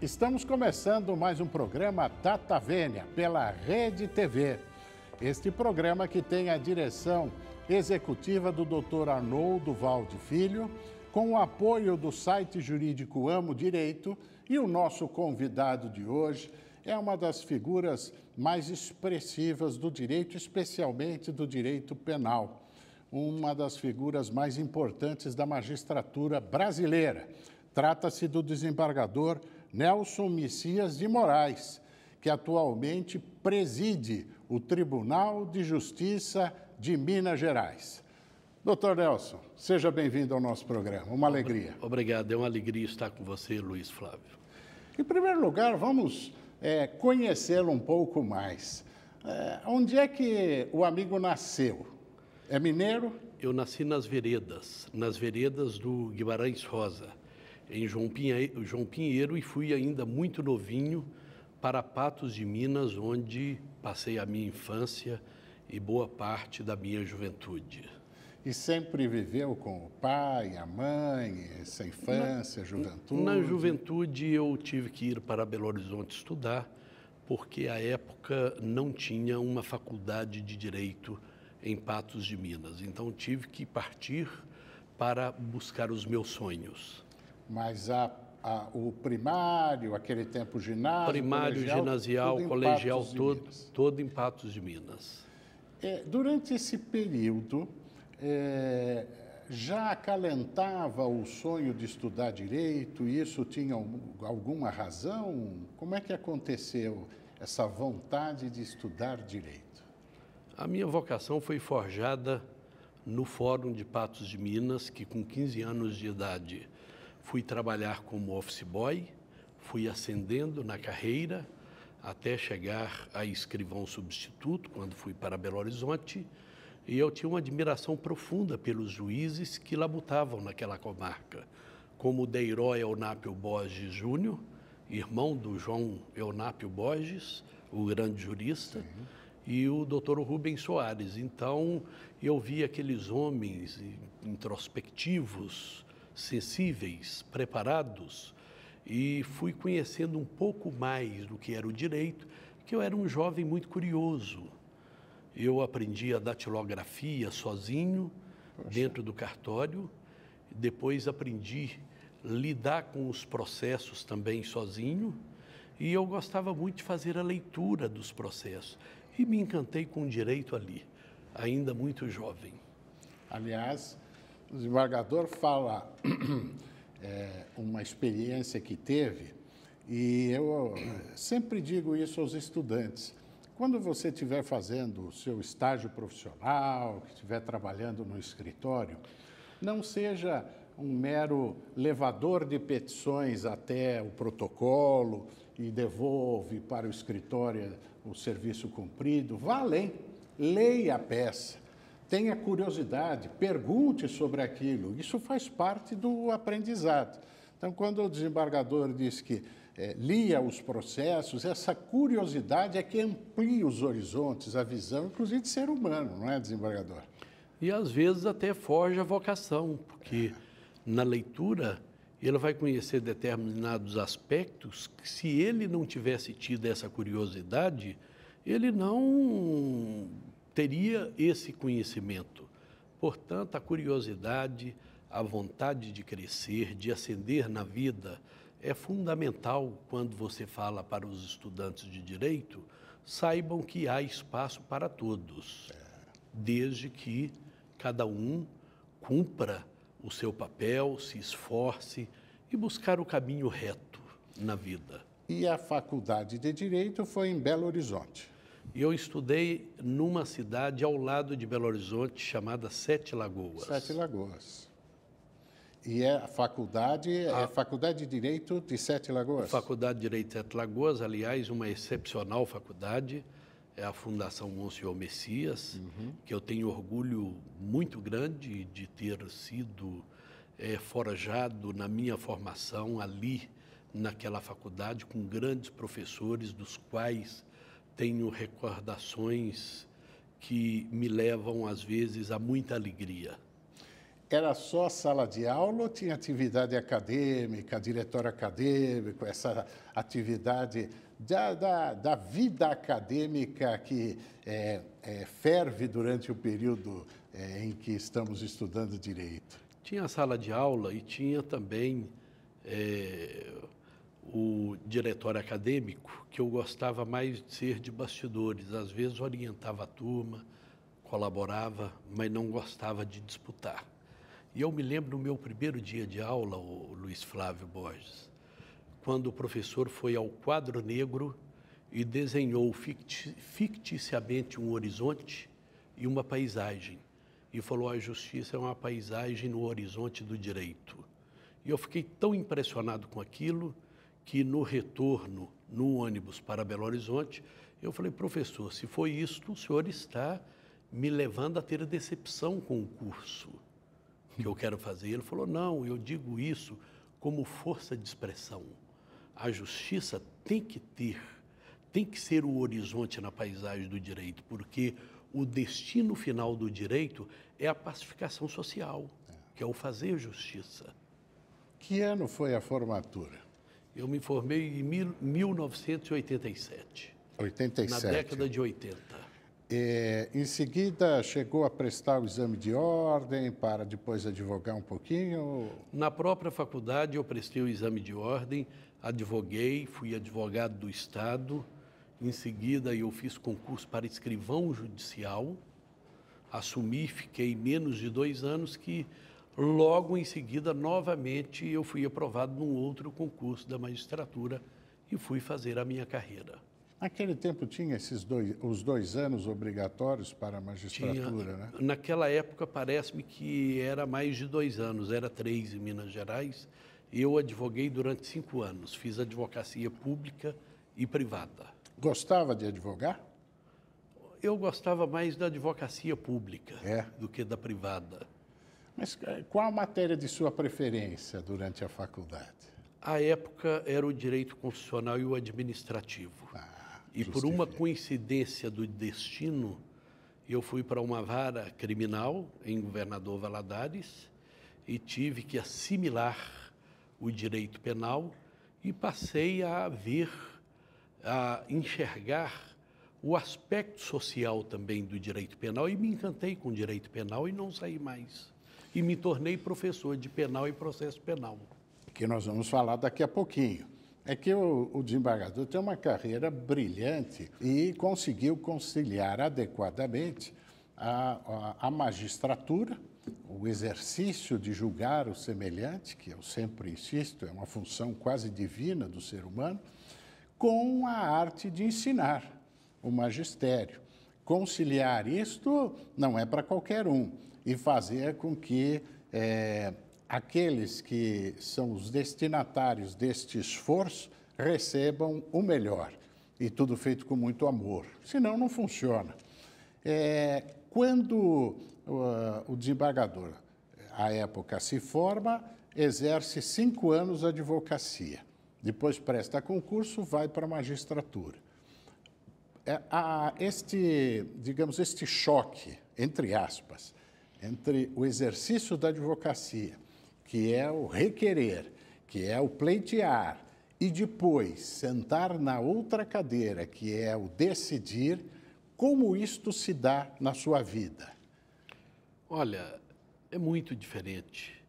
estamos começando mais um programa Data Vênia pela Rede TV. Este programa que tem a direção executiva do Dr. Arnoldo Valde Filho, com o apoio do site jurídico Amo Direito e o nosso convidado de hoje é uma das figuras mais expressivas do direito, especialmente do direito penal. Uma das figuras mais importantes da magistratura brasileira. Trata-se do desembargador Nelson Messias de Moraes, que atualmente preside o Tribunal de Justiça de Minas Gerais. Doutor Nelson, seja bem-vindo ao nosso programa. Uma alegria. Obrigado, é uma alegria estar com você, Luiz Flávio. Em primeiro lugar, vamos é, conhecê-lo um pouco mais. É, onde é que o amigo nasceu? É mineiro? Eu nasci nas veredas, nas veredas do Guimarães Rosa, em João Pinheiro, João Pinheiro e fui ainda muito novinho para Patos de Minas, onde passei a minha infância e boa parte da minha juventude. E sempre viveu com o pai, a mãe, essa infância, na, juventude? Na juventude eu tive que ir para Belo Horizonte estudar, porque à época não tinha uma faculdade de direito em Patos de Minas. Então tive que partir para buscar os meus sonhos mas a, a, o primário, aquele tempo ginásio. Primário, colegial, ginasial, tudo colegial, todo, todo em Patos de Minas. É, durante esse período, é, já acalentava o sonho de estudar direito? E isso tinha alguma razão? Como é que aconteceu essa vontade de estudar direito? A minha vocação foi forjada no Fórum de Patos de Minas, que com 15 anos de idade Fui trabalhar como office boy, fui ascendendo na carreira até chegar a escrivão substituto quando fui para Belo Horizonte. E eu tinha uma admiração profunda pelos juízes que labutavam naquela comarca, como o Deirói Eunápio Borges Júnior, irmão do João Eunápio Borges, o grande jurista, uhum. e o doutor Rubens Soares. Então, eu vi aqueles homens introspectivos, sensíveis, preparados, e fui conhecendo um pouco mais do que era o direito, porque eu era um jovem muito curioso. Eu aprendi a datilografia sozinho, Poxa. dentro do cartório, depois aprendi a lidar com os processos também sozinho, e eu gostava muito de fazer a leitura dos processos. E me encantei com o direito ali, ainda muito jovem. Aliás, o desembargador fala é, uma experiência que teve, e eu eh, sempre digo isso aos estudantes. Quando você estiver fazendo o seu estágio profissional, que estiver trabalhando no escritório, não seja um mero levador de petições até o protocolo e devolve para o escritório o serviço cumprido. Vá além, leia a peça, tenha curiosidade, pergunte sobre aquilo. Isso faz parte do aprendizado. Então, quando o desembargador diz que é, lia os processos, essa curiosidade é que amplia os horizontes, a visão, inclusive de ser humano, não é, desembargador? E às vezes até forja a vocação, porque é. na leitura ele vai conhecer determinados aspectos que, se ele não tivesse tido essa curiosidade, ele não teria esse conhecimento. Portanto, a curiosidade, a vontade de crescer, de ascender na vida, é fundamental quando você fala para os estudantes de direito, saibam que há espaço para todos, desde que cada um cumpra o seu papel, se esforce e buscar o caminho reto na vida. E a faculdade de direito foi em Belo Horizonte. E eu estudei numa cidade ao lado de Belo Horizonte chamada Sete Lagoas. Sete Lagoas. E é a faculdade, a... É a faculdade de Direito de Sete Lagoas? Faculdade de Direito de Sete Lagoas, aliás, uma excepcional faculdade. É a Fundação Monsenhor Messias, uhum. que eu tenho orgulho muito grande de ter sido é, forjado na minha formação ali, naquela faculdade, com grandes professores, dos quais tenho recordações que me levam, às vezes, a muita alegria. Era só sala de aula ou tinha atividade acadêmica, diretório acadêmico, essa atividade da, da, da vida acadêmica que é, é, ferve durante o período é, em que estamos estudando direito? Tinha sala de aula e tinha também é, o diretor acadêmico, que eu gostava mais de ser de bastidores. Às vezes orientava a turma, colaborava, mas não gostava de disputar. E eu me lembro no meu primeiro dia de aula, o Luiz Flávio Borges, quando o professor foi ao quadro negro e desenhou ficticiamente um horizonte e uma paisagem. E falou: a justiça é uma paisagem no horizonte do direito. E eu fiquei tão impressionado com aquilo que no retorno no ônibus para Belo Horizonte, eu falei, professor, se foi isto, o senhor está me levando a ter decepção com o curso que eu quero fazer. Ele falou, não, eu digo isso como força de expressão. A justiça tem que ter, tem que ser o horizonte na paisagem do direito, porque o destino final do direito é a pacificação social, é. que é o fazer justiça. Que ano foi a formatura? Eu me formei em 1987. 87. Na década de 80. É, em seguida, chegou a prestar o exame de ordem para depois advogar um pouquinho? Na própria faculdade, eu prestei o exame de ordem, advoguei, fui advogado do Estado. Em seguida, eu fiz concurso para escrivão judicial. Assumi, fiquei menos de dois anos que Logo em seguida, novamente, eu fui aprovado num outro concurso da magistratura e fui fazer a minha carreira. Naquele tempo tinha esses dois, os dois anos obrigatórios para a magistratura, tinha, né? Naquela época parece-me que era mais de dois anos, era três em Minas Gerais. Eu advoguei durante cinco anos, fiz advocacia pública e privada. Gostava de advogar? Eu gostava mais da advocacia pública é. do que da privada. Mas eh, qual a matéria de sua preferência durante a faculdade? A época era o direito constitucional e o administrativo. Ah, e por uma coincidência do destino, eu fui para uma vara criminal em Governador Valadares e tive que assimilar o direito penal e passei a ver, a enxergar o aspecto social também do direito penal e me encantei com o direito penal e não saí mais e me tornei professor de penal e processo penal. Que nós vamos falar daqui a pouquinho. É que o, o desembargador tem uma carreira brilhante e conseguiu conciliar adequadamente a, a, a magistratura, o exercício de julgar o semelhante, que eu sempre insisto, é uma função quase divina do ser humano, com a arte de ensinar o magistério. Conciliar isto não é para qualquer um e fazer com que é, aqueles que são os destinatários deste esforço recebam o melhor. E tudo feito com muito amor, senão não funciona. É, quando uh, o desembargador, à época, se forma, exerce cinco anos a advocacia. Depois presta concurso, vai para a magistratura. É, a, este, digamos, este choque, entre aspas, entre o exercício da advocacia, que é o requerer, que é o pleitear, e depois sentar na outra cadeira, que é o decidir, como isto se dá na sua vida? Olha, é muito diferente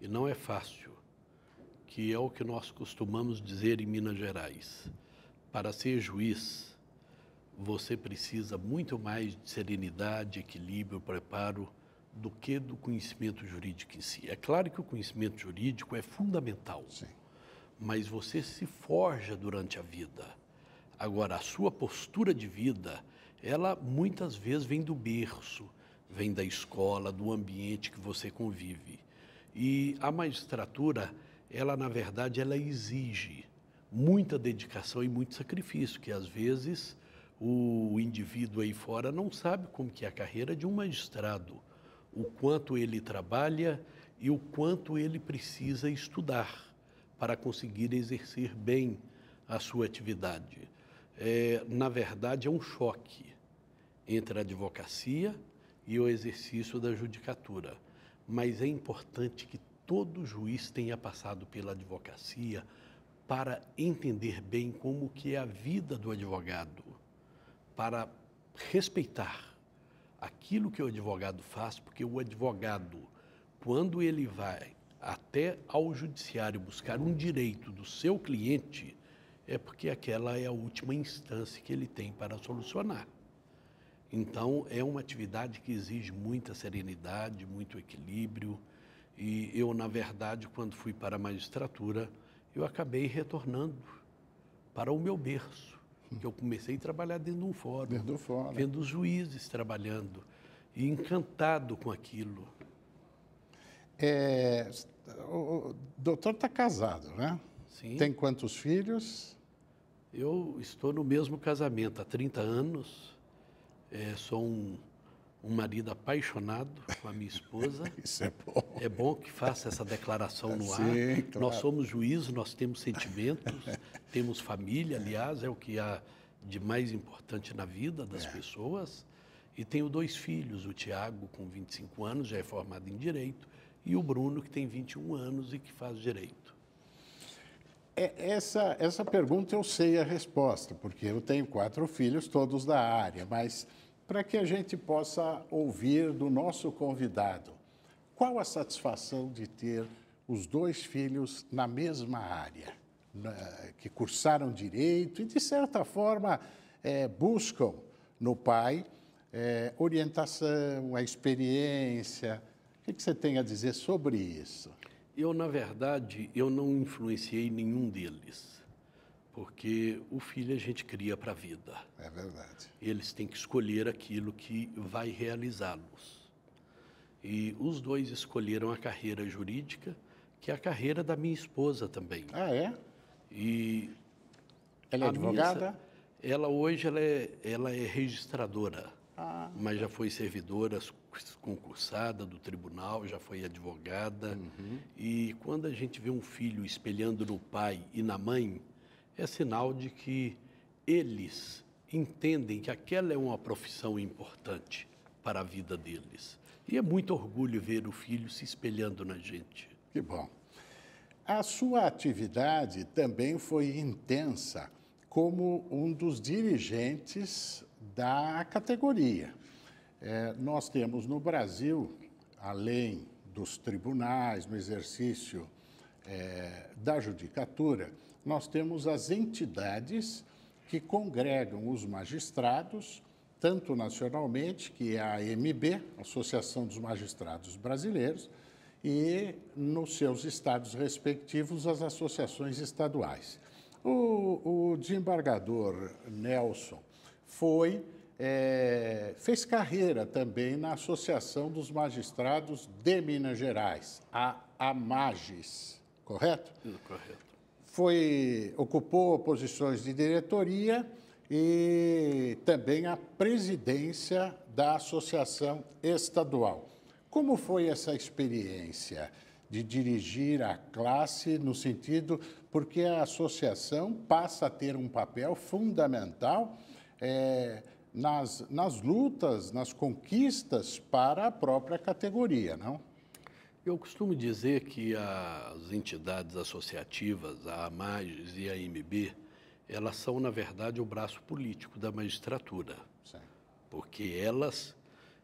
e não é fácil, que é o que nós costumamos dizer em Minas Gerais. Para ser juiz, você precisa muito mais de serenidade, equilíbrio, preparo do que do conhecimento jurídico em si. É claro que o conhecimento jurídico é fundamental, Sim. mas você se forja durante a vida. Agora, a sua postura de vida, ela muitas vezes vem do berço, vem da escola, do ambiente que você convive. E a magistratura, ela na verdade, ela exige muita dedicação e muito sacrifício, que às vezes o indivíduo aí fora não sabe como que é a carreira de um magistrado o quanto ele trabalha e o quanto ele precisa estudar para conseguir exercer bem a sua atividade. É, na verdade, é um choque entre a advocacia e o exercício da judicatura. Mas é importante que todo juiz tenha passado pela advocacia para entender bem como que é a vida do advogado, para respeitar aquilo que o advogado faz, porque o advogado, quando ele vai até ao judiciário buscar um direito do seu cliente, é porque aquela é a última instância que ele tem para solucionar. Então, é uma atividade que exige muita serenidade, muito equilíbrio. E eu, na verdade, quando fui para a magistratura, eu acabei retornando para o meu berço Uhum. que eu comecei a trabalhar dentro de um fórum, dentro do fórum. vendo os juízes trabalhando e encantado com aquilo. É, o doutor está casado, né? Sim. Tem quantos filhos? Eu estou no mesmo casamento há 30 anos. É, sou um um marido apaixonado com a minha esposa. Isso é bom. É bom que faça essa declaração no ar. claro. Nós somos juízes, nós temos sentimentos, temos família, é. aliás, é o que há de mais importante na vida das é. pessoas. E tenho dois filhos, o Tiago, com 25 anos, já é formado em Direito, e o Bruno, que tem 21 anos e que faz Direito. É, essa, essa pergunta eu sei a resposta, porque eu tenho quatro filhos, todos da área, mas para que a gente possa ouvir do nosso convidado qual a satisfação de ter os dois filhos na mesma área, né, que cursaram direito e, de certa forma, é, buscam no pai é, orientação, a experiência. O que você tem a dizer sobre isso? Eu, na verdade, eu não influenciei nenhum deles. Porque o filho a gente cria para a vida. É verdade. Eles têm que escolher aquilo que vai realizá-los. E os dois escolheram a carreira jurídica, que é a carreira da minha esposa também. Ah, é? E ela é advogada? Minha, ela hoje ela é, ela é registradora, ah. mas já foi servidora concursada do tribunal, já foi advogada. Uhum. E quando a gente vê um filho espelhando no pai e na mãe, é sinal de que eles entendem que aquela é uma profissão importante para a vida deles. E é muito orgulho ver o filho se espelhando na gente. Que bom. A sua atividade também foi intensa como um dos dirigentes da categoria. É, nós temos no Brasil, além dos tribunais, no exercício é, da judicatura, nós temos as entidades que congregam os magistrados, tanto nacionalmente, que é a AMB, Associação dos Magistrados Brasileiros, e nos seus estados respectivos, as associações estaduais. O, o desembargador Nelson foi é, fez carreira também na Associação dos Magistrados de Minas Gerais, a AMAGES, correto? Correto foi ocupou posições de diretoria e também a presidência da Associação Estadual. Como foi essa experiência de dirigir a classe no sentido porque a associação passa a ter um papel fundamental é, nas, nas lutas, nas conquistas para a própria categoria, não? Eu costumo dizer que as entidades associativas, a AMAGES e a MB, elas são, na verdade, o braço político da magistratura. Sim. Porque elas,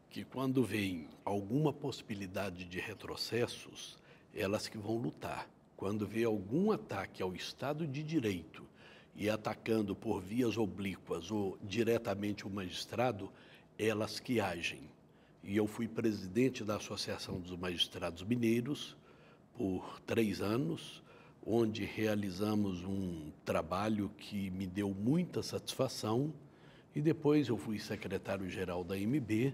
que quando vem alguma possibilidade de retrocessos, elas que vão lutar. Quando vê algum ataque ao Estado de Direito e atacando por vias oblíquas ou diretamente o magistrado, elas que agem e eu fui presidente da Associação dos Magistrados Mineiros por três anos, onde realizamos um trabalho que me deu muita satisfação. E depois eu fui secretário-geral da MB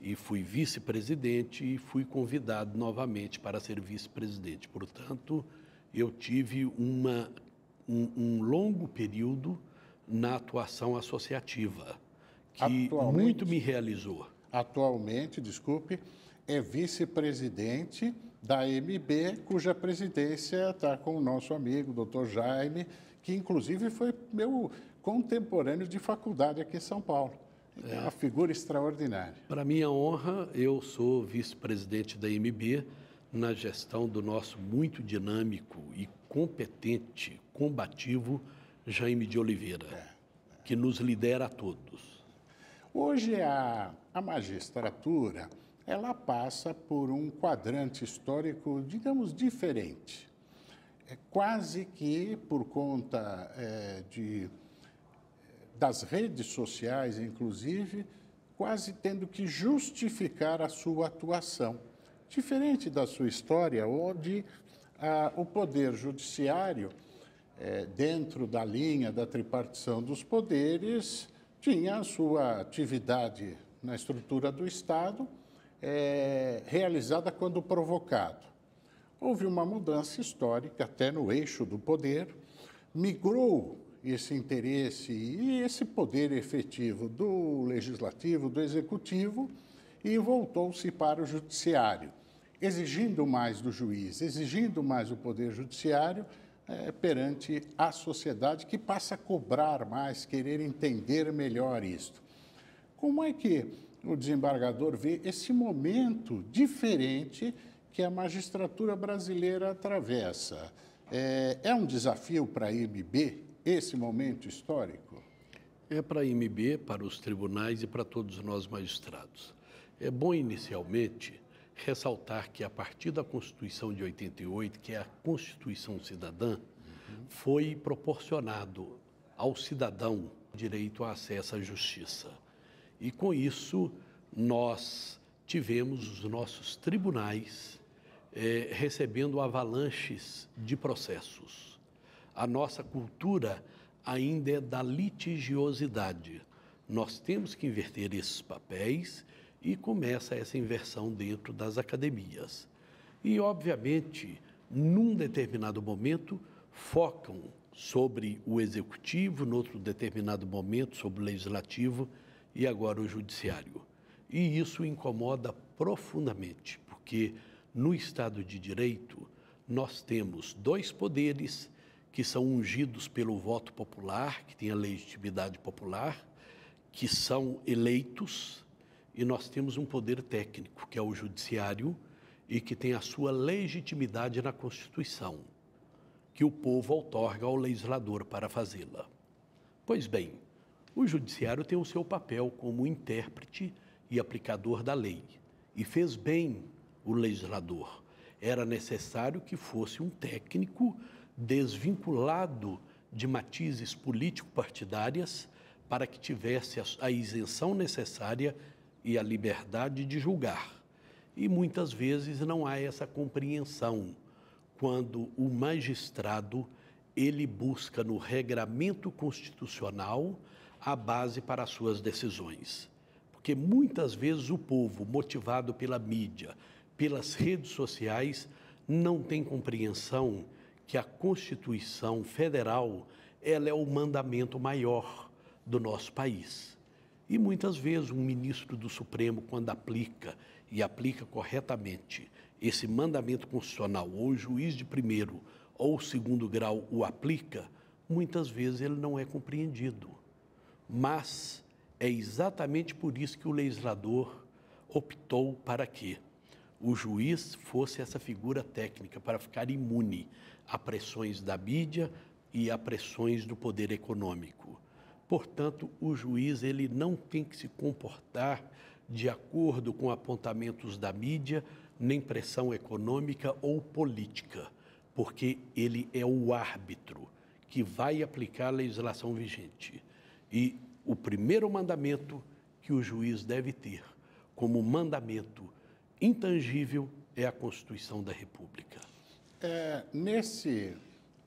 e fui vice-presidente e fui convidado novamente para ser vice-presidente. Portanto, eu tive uma, um, um, longo período na atuação associativa, que Atualmente... muito me realizou atualmente, desculpe, é vice-presidente da MB, cuja presidência está com o nosso amigo, doutor Jaime, que inclusive foi meu contemporâneo de faculdade aqui em São Paulo. É, é uma figura extraordinária. Para minha é honra, eu sou vice-presidente da MB na gestão do nosso muito dinâmico e competente, combativo Jaime de Oliveira, é, é. que nos lidera a todos. Hoje, a, a magistratura ela passa por um quadrante histórico, digamos, diferente. É quase que por conta é, de, das redes sociais, inclusive, quase tendo que justificar a sua atuação. Diferente da sua história, onde a, o Poder Judiciário, é, dentro da linha da tripartição dos poderes, tinha a sua atividade na estrutura do Estado é, realizada quando provocado. Houve uma mudança histórica até no eixo do poder, migrou esse interesse e esse poder efetivo do legislativo, do executivo, e voltou-se para o judiciário, exigindo mais do juiz, exigindo mais do poder judiciário é, perante a sociedade que passa a cobrar mais, querer entender melhor isto. Como é que o desembargador vê esse momento diferente que a magistratura brasileira atravessa? É, é um desafio para a IMB esse momento histórico? É para a IMB, para os tribunais e para todos nós magistrados. É bom inicialmente ressaltar que a partir da Constituição de 88, que é a Constituição Cidadã, uhum. foi proporcionado ao cidadão direito a acesso à justiça. E com isso, nós tivemos os nossos tribunais eh, recebendo avalanches de processos. A nossa cultura ainda é da litigiosidade. Nós temos que inverter esses papéis e começa essa inversão dentro das academias. E, obviamente, num determinado momento, focam sobre o executivo, no outro determinado momento, sobre o legislativo e agora o judiciário. E isso incomoda profundamente, porque no Estado de Direito nós temos dois poderes que são ungidos pelo voto popular, que tem a legitimidade popular, que são eleitos e nós temos um poder técnico, que é o judiciário, e que tem a sua legitimidade na Constituição, que o povo otorga ao legislador para fazê-la. Pois bem, o judiciário tem o seu papel como intérprete e aplicador da lei, e fez bem o legislador. Era necessário que fosse um técnico desvinculado de matizes político-partidárias para que tivesse a isenção necessária e a liberdade de julgar. E muitas vezes não há essa compreensão quando o magistrado ele busca no regramento constitucional a base para as suas decisões. Porque muitas vezes o povo, motivado pela mídia, pelas redes sociais, não tem compreensão que a Constituição Federal ela é o mandamento maior do nosso país. E muitas vezes um ministro do Supremo, quando aplica e aplica corretamente esse mandamento constitucional, ou o juiz de primeiro ou segundo grau o aplica, muitas vezes ele não é compreendido. Mas é exatamente por isso que o legislador optou para que o juiz fosse essa figura técnica, para ficar imune a pressões da mídia e a pressões do poder econômico. Portanto, o juiz ele não tem que se comportar de acordo com apontamentos da mídia, nem pressão econômica ou política, porque ele é o árbitro que vai aplicar a legislação vigente. E o primeiro mandamento que o juiz deve ter como mandamento intangível é a Constituição da República. É, nesse,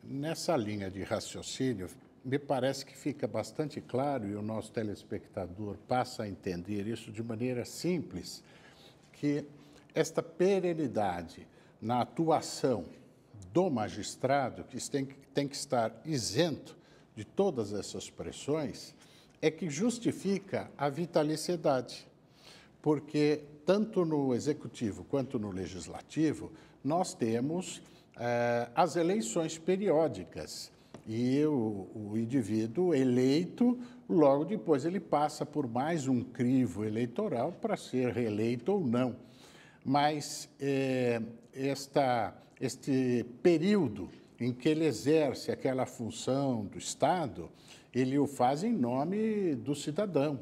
nessa linha de raciocínio, me parece que fica bastante claro, e o nosso telespectador passa a entender isso de maneira simples, que esta perenidade na atuação do magistrado, que tem, tem que estar isento de todas essas pressões, é que justifica a vitaliciedade. Porque tanto no executivo quanto no legislativo, nós temos eh, as eleições periódicas e o, o, indivíduo eleito, logo depois, ele passa por mais um crivo eleitoral para ser reeleito ou não. Mas é, esta, este período em que ele exerce aquela função do Estado, ele o faz em nome do cidadão.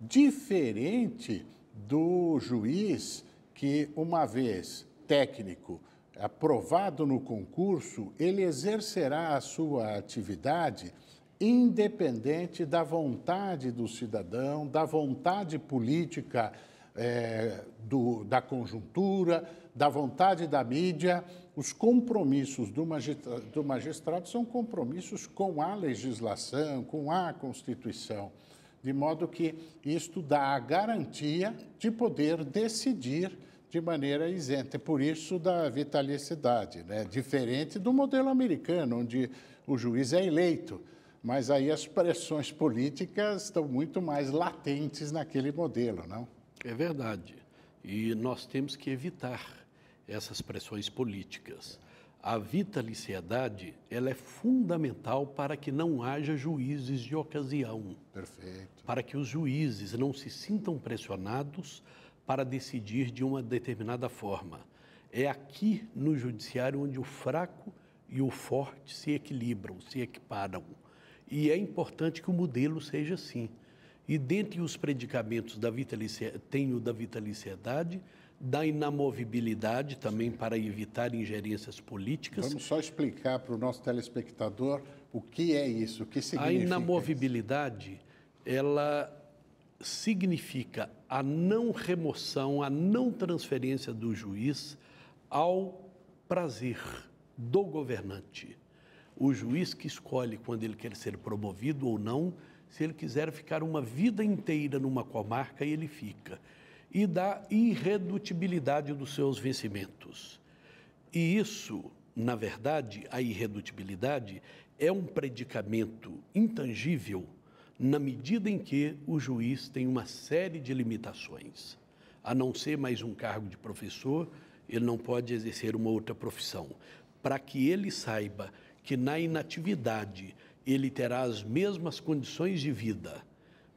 Diferente do juiz que, uma vez técnico, aprovado no concurso, ele exercerá a sua atividade independente da vontade do cidadão, da vontade política é, do, da conjuntura, da vontade da mídia. Os compromissos do, magistra, do magistrado são compromissos com a legislação, com a Constituição, de modo que isto dá a garantia de poder decidir de maneira isenta. Por isso da vitalicidade, né? diferente do modelo americano, onde o juiz é eleito, mas aí as pressões políticas estão muito mais latentes naquele modelo, não? É verdade. E nós temos que evitar essas pressões políticas. A vitaliciedade ela é fundamental para que não haja juízes de ocasião. Perfeito. Para que os juízes não se sintam pressionados para decidir de uma determinada forma. É aqui no judiciário onde o fraco e o forte se equilibram, se equiparam. E é importante que o modelo seja assim. E dentre os predicamentos da tem o da vitaliciedade, da inamovibilidade também para evitar ingerências políticas. Vamos só explicar para o nosso telespectador o que é isso, o que significa. A inamovibilidade, isso? ela significa a não remoção, a não transferência do juiz ao prazer do governante. O juiz que escolhe quando ele quer ser promovido ou não, se ele quiser ficar uma vida inteira numa comarca, ele fica. E da irredutibilidade dos seus vencimentos. E isso, na verdade, a irredutibilidade é um predicamento intangível na medida em que o juiz tem uma série de limitações. A não ser mais um cargo de professor, ele não pode exercer uma outra profissão. Para que ele saiba que na inatividade ele terá as mesmas condições de vida,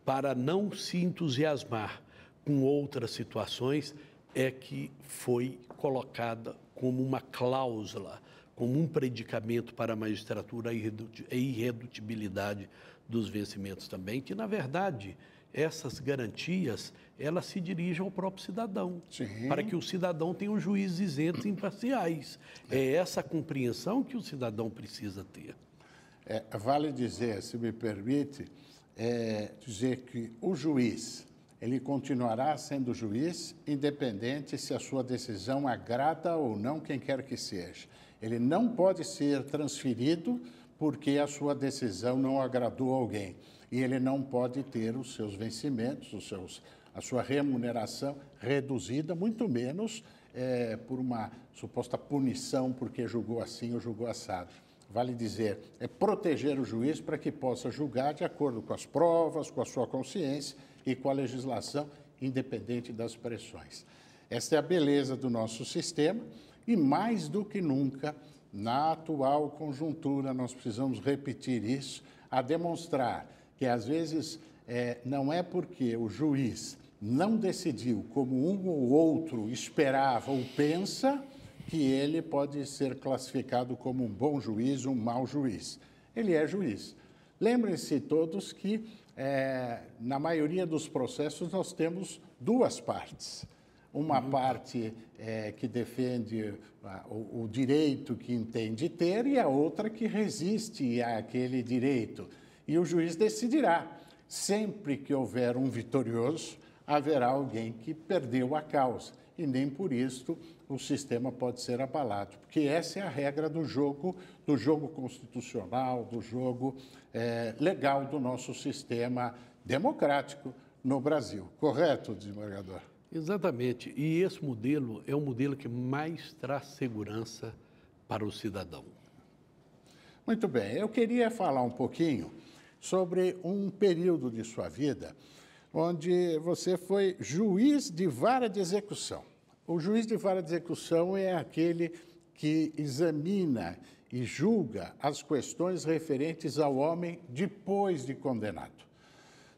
para não se entusiasmar com outras situações, é que foi colocada como uma cláusula, como um predicamento para a magistratura a irredutibilidade dos vencimentos também, que na verdade essas garantias elas se dirigem ao próprio cidadão, Sim. para que o cidadão tenha um juízes isentos e imparciais. É essa compreensão que o cidadão precisa ter. É, vale dizer, se me permite, é, dizer que o juiz ele continuará sendo juiz, independente se a sua decisão agrada ou não quem quer que seja. Ele não pode ser transferido porque a sua decisão não agradou alguém. E ele não pode ter os seus vencimentos, os seus, a sua remuneração reduzida, muito menos é, por uma suposta punição porque julgou assim ou julgou assado. Vale dizer, é proteger o juiz para que possa julgar de acordo com as provas, com a sua consciência e com a legislação, independente das pressões. Esta é a beleza do nosso sistema e, mais do que nunca, na atual conjuntura, nós precisamos repetir isso, a demonstrar que às vezes é, não é porque o juiz não decidiu como um ou outro esperava ou pensa que ele pode ser classificado como um bom juiz, um mau juiz. Ele é juiz. Lembrem-se todos que, é, na maioria dos processos, nós temos duas partes uma parte é, que defende o, o, direito que entende ter e a outra que resiste àquele direito. E o juiz decidirá. Sempre que houver um vitorioso, haverá alguém que perdeu a causa. E nem por isto o sistema pode ser abalado, porque essa é a regra do jogo, do jogo constitucional, do jogo é, legal do nosso sistema democrático no Brasil. Correto, desembargador? Exatamente. E esse modelo é o modelo que mais traz segurança para o cidadão. Muito bem. Eu queria falar um pouquinho sobre um período de sua vida onde você foi juiz de vara de execução. O juiz de vara de execução é aquele que examina e julga as questões referentes ao homem depois de condenado.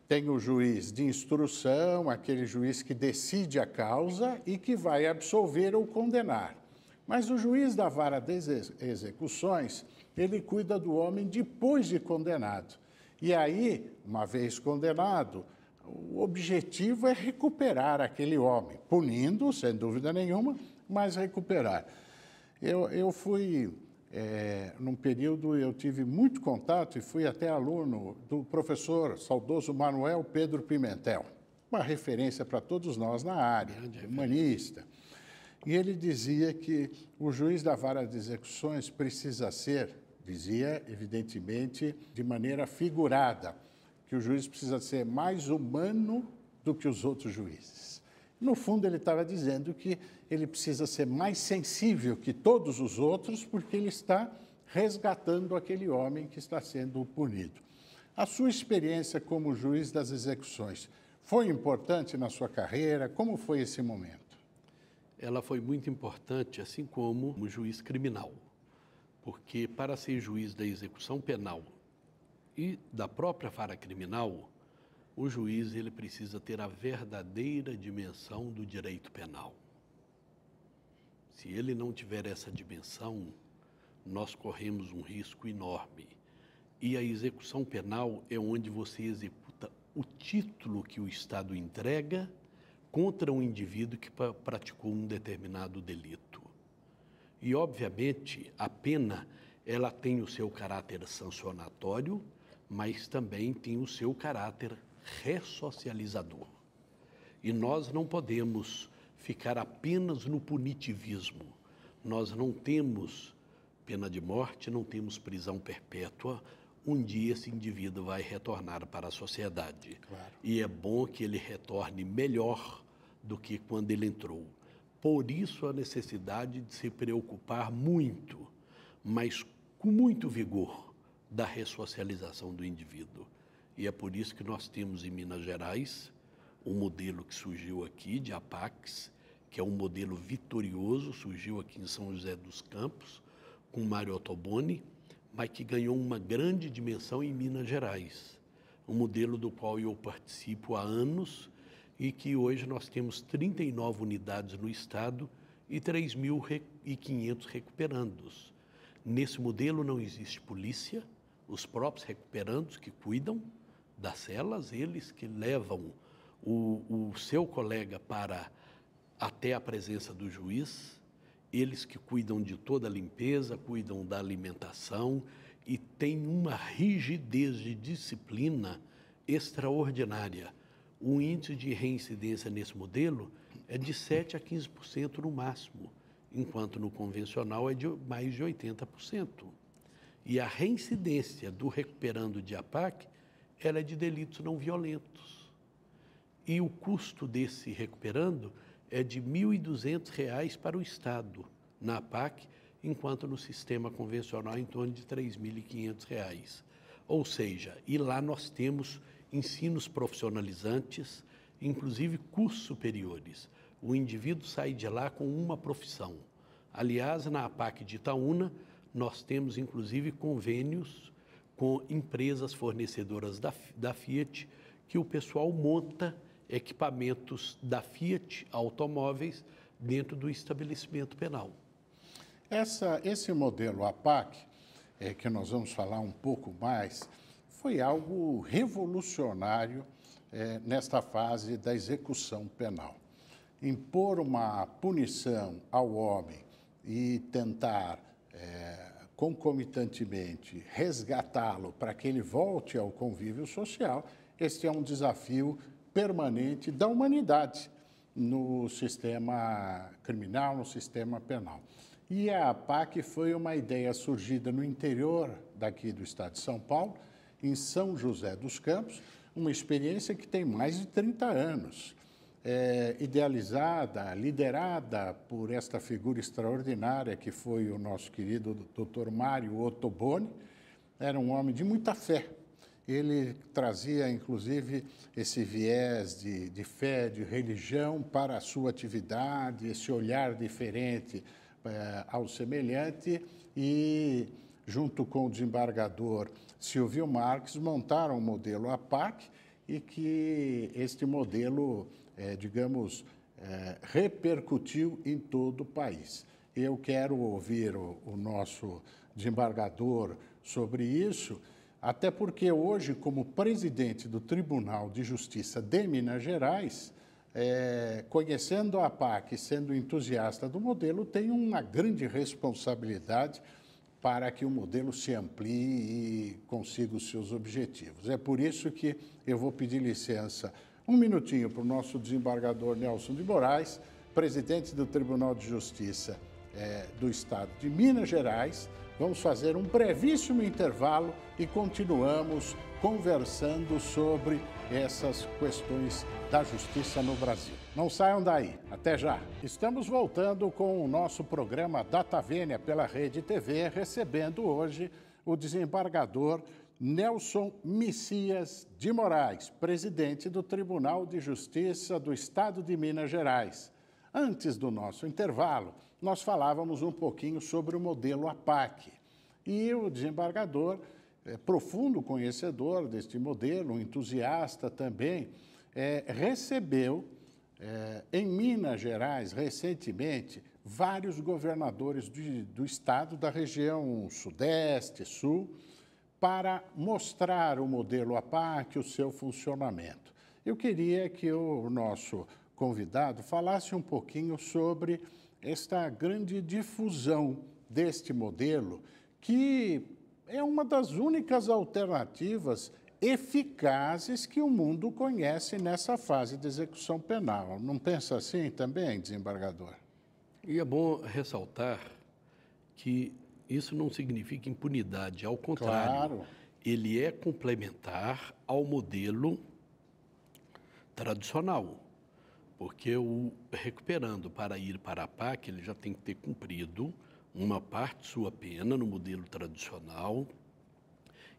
Tem o juiz de instrução, aquele juiz que decide a causa e que vai absolver ou condenar. Mas o juiz da vara de execuções, ele cuida do homem depois de condenado. E aí, uma vez condenado, o objetivo é recuperar aquele homem, punindo, sem dúvida nenhuma, mas recuperar. Eu, eu fui é, num período eu tive muito contato e fui até aluno do professor saudoso Manuel Pedro Pimentel, uma referência para todos nós na área, humanista. E ele dizia que o juiz da vara de execuções precisa ser, dizia, evidentemente, de maneira figurada, que o juiz precisa ser mais humano do que os outros juízes. No fundo, ele estava dizendo que ele precisa ser mais sensível que todos os outros, porque ele está resgatando aquele homem que está sendo punido. A sua experiência como juiz das execuções foi importante na sua carreira? Como foi esse momento? Ela foi muito importante, assim como o juiz criminal, porque para ser juiz da execução penal e da própria vara criminal, o juiz ele precisa ter a verdadeira dimensão do direito penal. Se ele não tiver essa dimensão, nós corremos um risco enorme. E a execução penal é onde você executa o título que o Estado entrega contra um indivíduo que praticou um determinado delito. E, obviamente, a pena ela tem o seu caráter sancionatório, mas também tem o seu caráter ressocializador. E nós não podemos ficar apenas no punitivismo. Nós não temos pena de morte, não temos prisão perpétua. Um dia esse indivíduo vai retornar para a sociedade. Claro. E é bom que ele retorne melhor do que quando ele entrou. Por isso a necessidade de se preocupar muito, mas com muito vigor, da ressocialização do indivíduo. E é por isso que nós temos em Minas Gerais um modelo que surgiu aqui, de APAX, que é um modelo vitorioso, surgiu aqui em São José dos Campos, com Mário Ottoboni, mas que ganhou uma grande dimensão em Minas Gerais. Um modelo do qual eu participo há anos e que hoje nós temos 39 unidades no Estado e 3.500 recuperandos. Nesse modelo não existe polícia, os próprios recuperandos que cuidam, das celas, eles que levam o, o seu colega para até a presença do juiz, eles que cuidam de toda a limpeza, cuidam da alimentação e têm uma rigidez de disciplina extraordinária. O índice de reincidência nesse modelo é de 7 a 15% no máximo, enquanto no convencional é de mais de 80%. E a reincidência do recuperando de APAC ela é de delitos não violentos. E o custo desse recuperando é de R$ 1.200 para o Estado, na PAC, enquanto no sistema convencional em torno de R$ 3.500. Ou seja, e lá nós temos ensinos profissionalizantes, inclusive cursos superiores. O indivíduo sai de lá com uma profissão. Aliás, na APAC de Itaúna, nós temos inclusive convênios com empresas fornecedoras da, da Fiat, que o pessoal monta equipamentos da Fiat automóveis dentro do estabelecimento penal. Essa, esse modelo APAC, é, que nós vamos falar um pouco mais, foi algo revolucionário é, nesta fase da execução penal. Impor uma punição ao homem e tentar é, concomitantemente resgatá-lo para que ele volte ao convívio social, este é um desafio permanente da humanidade no sistema criminal, no sistema penal. E a APAC foi uma ideia surgida no interior daqui do estado de São Paulo, em São José dos Campos, uma experiência que tem mais de 30 anos é, idealizada, liderada por esta figura extraordinária que foi o nosso querido Dr. Mário Ottoboni, era um homem de muita fé. Ele trazia, inclusive, esse viés de, de fé, de religião para a sua atividade, esse olhar diferente é, ao semelhante e junto com o desembargador Silvio Marques, montaram um modelo APAC e que este modelo é, digamos, é, repercutiu em todo o país. Eu quero ouvir o, o nosso desembargador sobre isso, até porque hoje, como presidente do Tribunal de Justiça de Minas Gerais, é, conhecendo a PAC, sendo entusiasta do modelo, tem uma grande responsabilidade para que o modelo se amplie e consiga os seus objetivos. É por isso que eu vou pedir licença um minutinho para o nosso desembargador Nelson de Moraes, presidente do Tribunal de Justiça é, do Estado de Minas Gerais. Vamos fazer um brevíssimo intervalo e continuamos conversando sobre essas questões da justiça no Brasil. Não saiam daí, até já. Estamos voltando com o nosso programa Data Vênia pela Rede TV, recebendo hoje o desembargador Nelson Messias de Moraes, presidente do Tribunal de Justiça do Estado de Minas Gerais. Antes do nosso intervalo, nós falávamos um pouquinho sobre o modelo APAC. E o desembargador, é, profundo conhecedor deste modelo, entusiasta também, é, recebeu é, em Minas Gerais, recentemente, vários governadores de, do estado da região Sudeste, Sul, para mostrar o modelo à parte o seu funcionamento. Eu queria que o nosso convidado falasse um pouquinho sobre esta grande difusão deste modelo, que é uma das únicas alternativas eficazes que o mundo conhece nessa fase de execução penal. Não pensa assim também, desembargador? E é bom ressaltar que isso não significa impunidade, ao contrário. Claro. Ele é complementar ao modelo tradicional, porque o recuperando para ir para a PAC, ele já tem que ter cumprido uma parte sua pena no modelo tradicional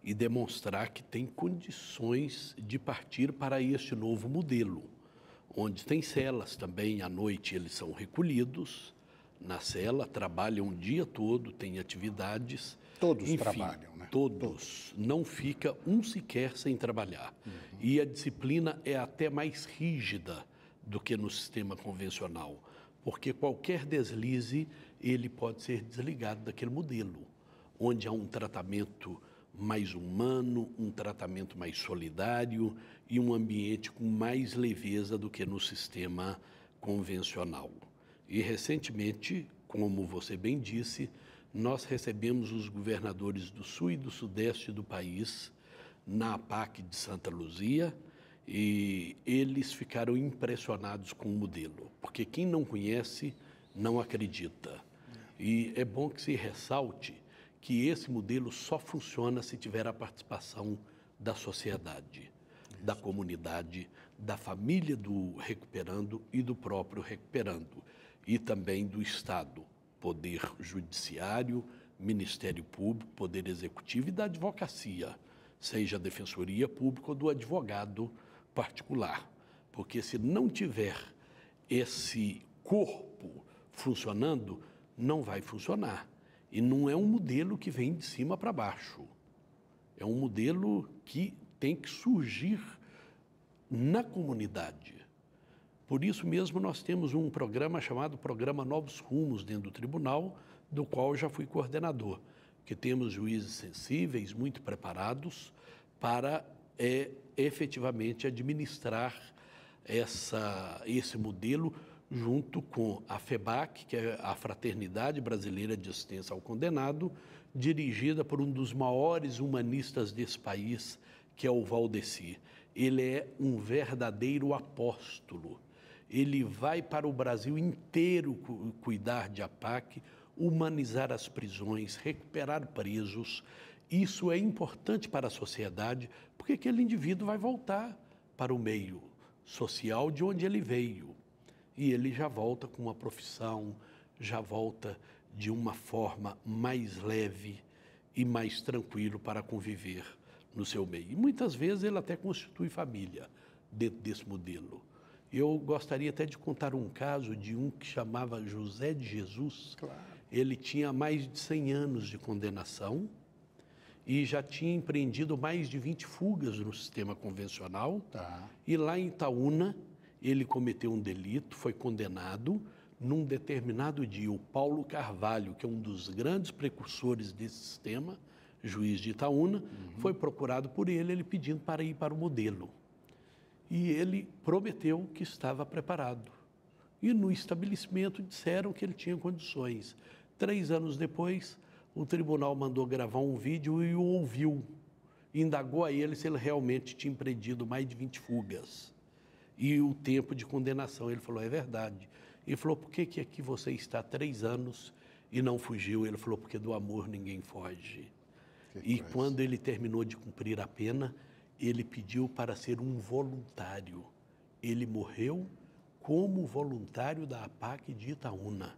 e demonstrar que tem condições de partir para este novo modelo, onde tem celas também à noite, eles são recolhidos na cela, trabalham o dia todo, têm atividades. Todos Enfim, trabalham, né? Todos. todos. Não fica um sequer sem trabalhar. Uhum. E a disciplina é até mais rígida do que no sistema convencional, porque qualquer deslize, ele pode ser desligado daquele modelo, onde há um tratamento mais humano, um tratamento mais solidário e um ambiente com mais leveza do que no sistema convencional. E recentemente, como você bem disse, nós recebemos os governadores do sul e do sudeste do país na APAC de Santa Luzia e eles ficaram impressionados com o modelo, porque quem não conhece não acredita. E é bom que se ressalte que esse modelo só funciona se tiver a participação da sociedade, Isso. da comunidade, da família do recuperando e do próprio recuperando e também do Estado, Poder Judiciário, Ministério Público, Poder Executivo e da Advocacia, seja a Defensoria Pública ou do advogado particular. Porque se não tiver esse corpo funcionando, não vai funcionar. E não é um modelo que vem de cima para baixo. É um modelo que tem que surgir na comunidade. Por isso mesmo, nós temos um programa chamado Programa Novos Rumos dentro do tribunal, do qual já fui coordenador, que temos juízes sensíveis, muito preparados para é, efetivamente administrar essa, esse modelo junto com a FEBAC, que é a Fraternidade Brasileira de Assistência ao Condenado, dirigida por um dos maiores humanistas desse país, que é o Valdeci. Ele é um verdadeiro apóstolo ele vai para o Brasil inteiro cu cuidar de APAC, humanizar as prisões, recuperar presos. Isso é importante para a sociedade, porque aquele indivíduo vai voltar para o meio social de onde ele veio. E ele já volta com uma profissão, já volta de uma forma mais leve e mais tranquilo para conviver no seu meio. E muitas vezes ele até constitui família dentro desse modelo. Eu gostaria até de contar um caso de um que chamava José de Jesus. Claro. Ele tinha mais de 100 anos de condenação e já tinha empreendido mais de 20 fugas no sistema convencional. Tá. E lá em Itaúna, ele cometeu um delito, foi condenado. Num determinado dia, o Paulo Carvalho, que é um dos grandes precursores desse sistema, juiz de Itaúna, uhum. foi procurado por ele, ele pedindo para ir para o modelo e ele prometeu que estava preparado. E no estabelecimento disseram que ele tinha condições. Três anos depois, o tribunal mandou gravar um vídeo e o ouviu. Indagou a ele se ele realmente tinha impedido mais de 20 fugas. E o tempo de condenação, ele falou, é verdade. e falou, por que, que aqui você está três anos e não fugiu? Ele falou, porque do amor ninguém foge. Que e coisa. quando ele terminou de cumprir a pena, ele pediu para ser um voluntário. Ele morreu como voluntário da APAC de Itaúna.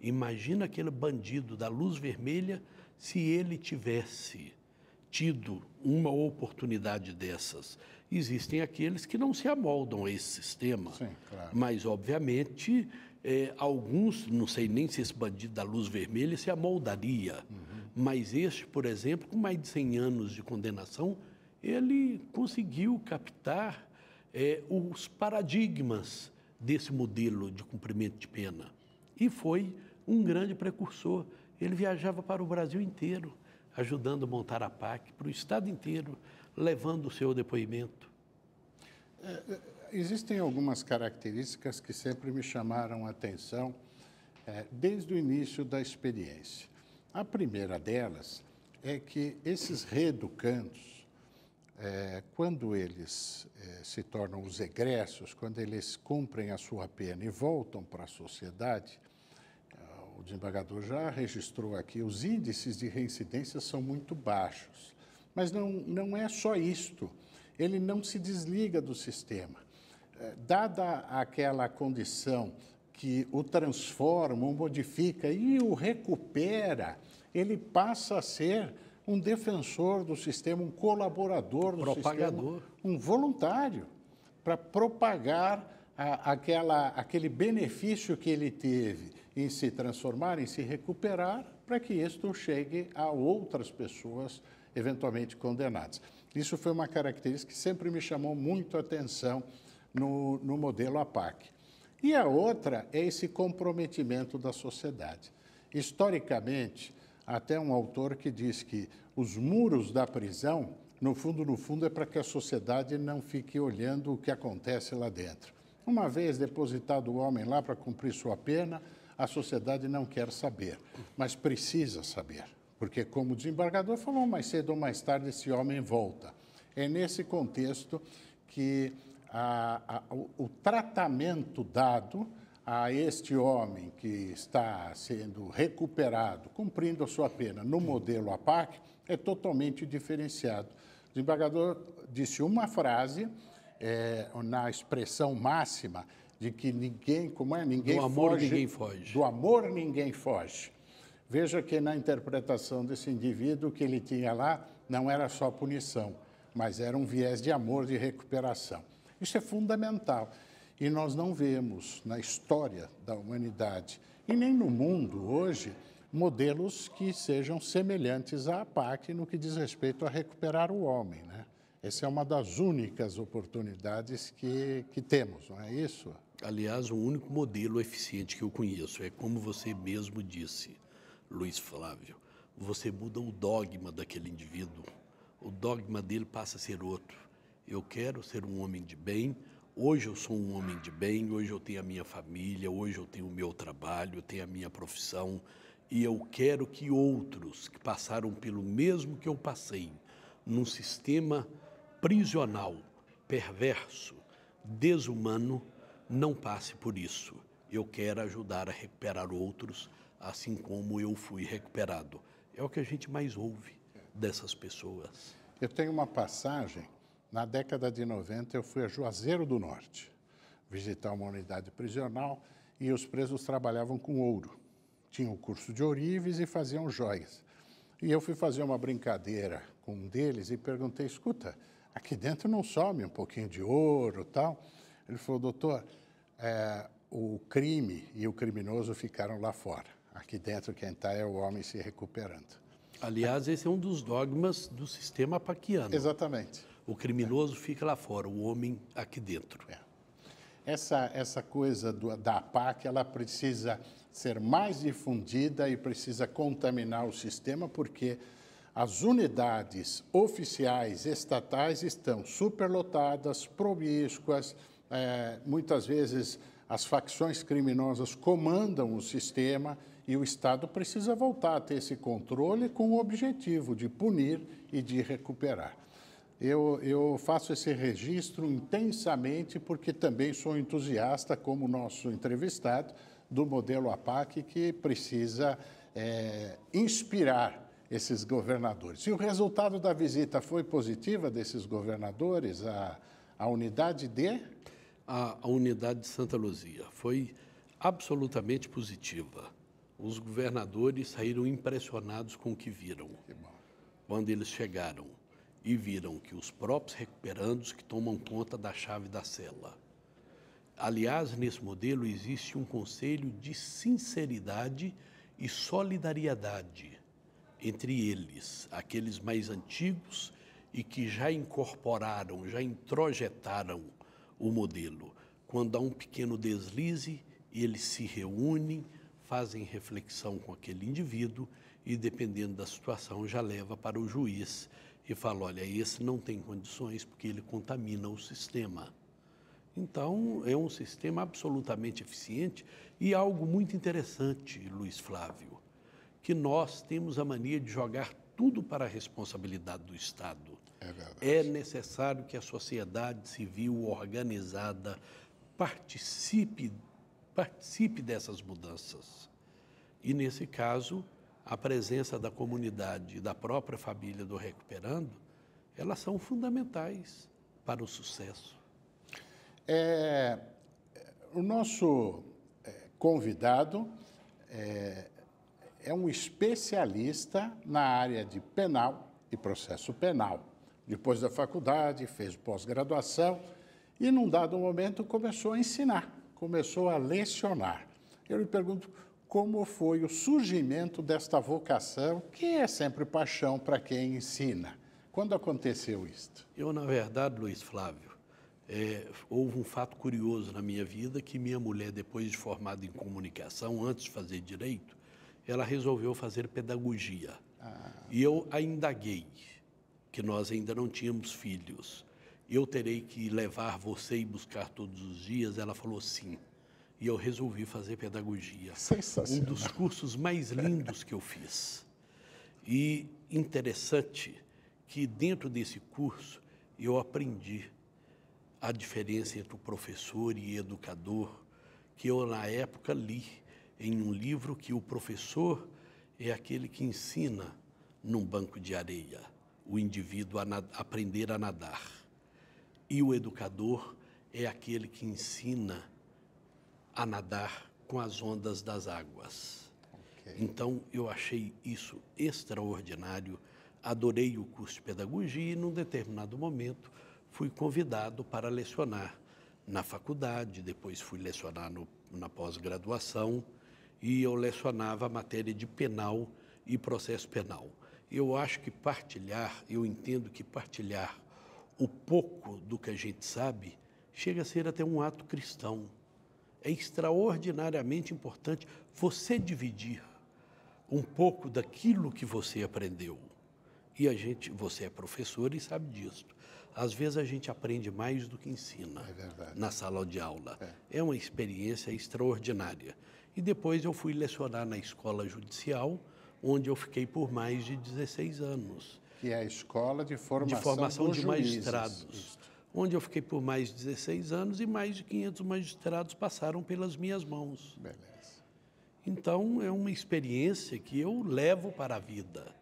Imagina aquele bandido da luz vermelha se ele tivesse tido uma oportunidade dessas. Existem aqueles que não se amoldam a esse sistema, Sim, claro. mas, obviamente, é, alguns, não sei nem se esse bandido da luz vermelha se amoldaria, uhum. mas este, por exemplo, com mais de 100 anos de condenação, ele conseguiu captar é, os paradigmas desse modelo de cumprimento de pena e foi um grande precursor. Ele viajava para o Brasil inteiro, ajudando a montar a PAC, para o Estado inteiro, levando o seu depoimento. É, é, existem algumas características que sempre me chamaram a atenção é, desde o início da experiência. A primeira delas é que esses reeducandos, é, quando eles é, se tornam os egressos, quando eles cumprem a sua pena e voltam para a sociedade, eh, o desembargador já registrou aqui, os índices de reincidência são muito baixos. Mas não, não é só isto. Ele não se desliga do sistema. Dada aquela condição que o transforma, o modifica e o recupera, ele passa a ser um defensor do sistema, um colaborador do Propagador. sistema, um voluntário para propagar a, aquela, aquele benefício que ele teve em se transformar, em se recuperar, para que isto chegue a outras pessoas eventualmente condenadas. Isso foi uma característica que sempre me chamou muito a atenção no, no modelo APAC. E a outra é esse comprometimento da sociedade. Historicamente, até um autor que diz que os muros da prisão, no fundo, no fundo, é para que a sociedade não fique olhando o que acontece lá dentro. Uma vez depositado o homem lá para cumprir sua pena, a sociedade não quer saber, mas precisa saber, porque, como o desembargador falou, mais cedo ou mais tarde esse homem volta. É nesse contexto que a, a, o, o tratamento dado a este homem que está sendo recuperado, cumprindo a sua pena no modelo APAC, é totalmente diferenciado. O desembargador disse uma frase é, na expressão máxima de que ninguém, como é, ninguém do amor foge, ninguém foge. Do amor ninguém foge. Veja que na interpretação desse indivíduo que ele tinha lá não era só punição, mas era um viés de amor de recuperação. Isso é fundamental. E nós não vemos na história da humanidade e nem no mundo hoje modelos que sejam semelhantes à PAC no que diz respeito a recuperar o homem. Né? Essa é uma das únicas oportunidades que, que temos, não é isso? Aliás, o único modelo eficiente que eu conheço é como você mesmo disse, Luiz Flávio. Você muda o dogma daquele indivíduo, o dogma dele passa a ser outro. Eu quero ser um homem de bem, Hoje eu sou um homem de bem, hoje eu tenho a minha família, hoje eu tenho o meu trabalho, eu tenho a minha profissão e eu quero que outros que passaram pelo mesmo que eu passei, num sistema prisional, perverso, desumano, não passe por isso. Eu quero ajudar a recuperar outros, assim como eu fui recuperado. É o que a gente mais ouve dessas pessoas. Eu tenho uma passagem na década de 90, eu fui a Juazeiro do Norte visitar uma unidade prisional e os presos trabalhavam com ouro. Tinham o curso de ourives e faziam joias. E eu fui fazer uma brincadeira com um deles e perguntei: escuta, aqui dentro não some um pouquinho de ouro tal? Ele falou: doutor, é, o crime e o criminoso ficaram lá fora. Aqui dentro quem está é o homem se recuperando. Aliás, esse é um dos dogmas do sistema paquiano. Exatamente. O criminoso fica lá fora, o homem aqui dentro. É. Essa, essa coisa do, da PAC, ela precisa ser mais difundida e precisa contaminar o sistema, porque as unidades oficiais estatais estão superlotadas, promíscuas, é, muitas vezes as facções criminosas comandam o sistema e o Estado precisa voltar a ter esse controle com o objetivo de punir e de recuperar. Eu, eu, faço esse registro intensamente porque também sou entusiasta, como nosso entrevistado, do modelo APAC que precisa é, inspirar esses governadores. E o resultado da visita foi positiva desses governadores à, à unidade de? A, a unidade de Santa Luzia foi absolutamente positiva. Os governadores saíram impressionados com o que viram. Que quando eles chegaram e viram que os próprios recuperandos que tomam conta da chave da cela. Aliás, nesse modelo existe um conselho de sinceridade e solidariedade entre eles, aqueles mais antigos e que já incorporaram, já introjetaram o modelo. Quando há um pequeno deslize, eles se reúnem, fazem reflexão com aquele indivíduo e, dependendo da situação, já leva para o juiz e fala: olha, esse não tem condições porque ele contamina o sistema. Então, é um sistema absolutamente eficiente e algo muito interessante, Luiz Flávio, que nós temos a mania de jogar tudo para a responsabilidade do Estado. É, é necessário que a sociedade civil organizada participe, participe dessas mudanças. E, nesse caso, a presença da comunidade e da própria família do recuperando, elas são fundamentais para o sucesso. É, o nosso é, convidado é, é um especialista na área de penal e processo penal. Depois da faculdade, fez pós-graduação e, num dado momento, começou a ensinar, começou a lecionar. Eu lhe pergunto como foi o surgimento desta vocação, que é sempre paixão para quem ensina. Quando aconteceu isto? Eu, na verdade, Luiz Flávio, é, houve um fato curioso na minha vida que minha mulher, depois de formada em comunicação, antes de fazer direito, ela resolveu fazer pedagogia. Ah. E eu a indaguei, que nós ainda não tínhamos filhos. Eu terei que levar você e buscar todos os dias? Ela falou sim e eu resolvi fazer pedagogia. Sensacional. Um dos cursos mais lindos que eu fiz. E interessante que dentro desse curso eu aprendi a diferença entre o professor e educador, que eu na época li em um livro que o professor é aquele que ensina num banco de areia o indivíduo a aprender a nadar. E o educador é aquele que ensina a nadar com as ondas das águas. Okay. Então, eu achei isso extraordinário, adorei o curso de pedagogia e, num determinado momento, fui convidado para lecionar na faculdade, depois fui lecionar no, na pós-graduação e eu lecionava a matéria de penal e processo penal. Eu acho que partilhar, eu entendo que partilhar o pouco do que a gente sabe chega a ser até um ato cristão é extraordinariamente importante você dividir um pouco daquilo que você aprendeu. E a gente, você é professor e sabe disso. Às vezes a gente aprende mais do que ensina é na sala de aula. É. é uma experiência extraordinária. E depois eu fui lecionar na escola judicial, onde eu fiquei por mais de 16 anos. Que é a escola de formação, de, formação de magistrados onde eu fiquei por mais de 16 anos e mais de 500 magistrados passaram pelas minhas mãos. Beleza. Então, é uma experiência que eu levo para a vida.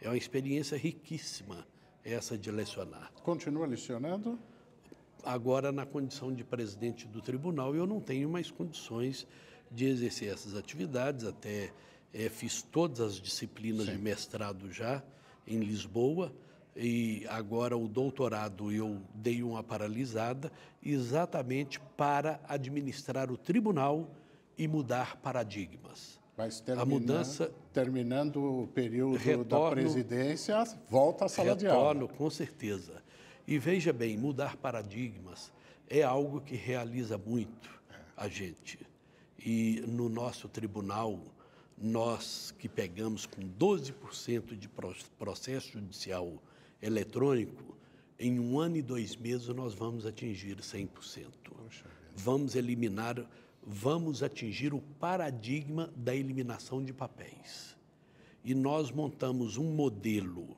É uma experiência riquíssima, essa de lecionar. Continua lecionando? Agora, na condição de presidente do tribunal, eu não tenho mais condições de exercer essas atividades. Até é, fiz todas as disciplinas Sim. de mestrado já em Lisboa e agora o doutorado eu dei uma paralisada exatamente para administrar o tribunal e mudar paradigmas. Mas termina, a mudança terminando o período retorno, da presidência, volta à sala retorno, de aula. Retorno, com certeza. E veja bem, mudar paradigmas é algo que realiza muito a gente. E no nosso tribunal, nós que pegamos com 12% de processo judicial eletrônico, em um ano e dois meses nós vamos atingir 100%. Poxa, vamos eliminar, vamos atingir o paradigma da eliminação de papéis. E nós montamos um modelo,